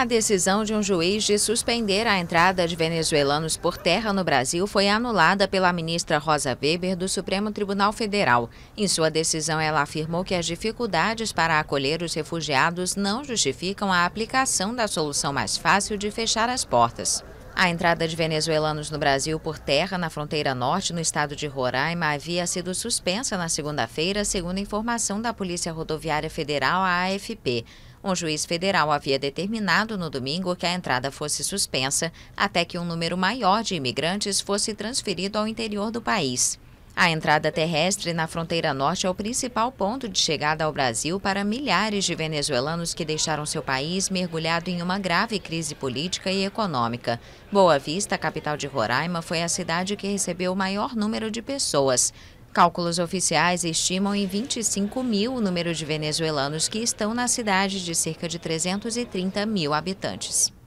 A decisão de um juiz de suspender a entrada de venezuelanos por terra no Brasil foi anulada pela ministra Rosa Weber do Supremo Tribunal Federal. Em sua decisão, ela afirmou que as dificuldades para acolher os refugiados não justificam a aplicação da solução mais fácil de fechar as portas. A entrada de venezuelanos no Brasil por terra na fronteira norte, no estado de Roraima, havia sido suspensa na segunda-feira, segundo informação da Polícia Rodoviária Federal, AFP. Um juiz federal havia determinado no domingo que a entrada fosse suspensa até que um número maior de imigrantes fosse transferido ao interior do país. A entrada terrestre na fronteira norte é o principal ponto de chegada ao Brasil para milhares de venezuelanos que deixaram seu país mergulhado em uma grave crise política e econômica. Boa Vista, capital de Roraima, foi a cidade que recebeu o maior número de pessoas. Cálculos oficiais estimam em 25 mil o número de venezuelanos que estão na cidade de cerca de 330 mil habitantes.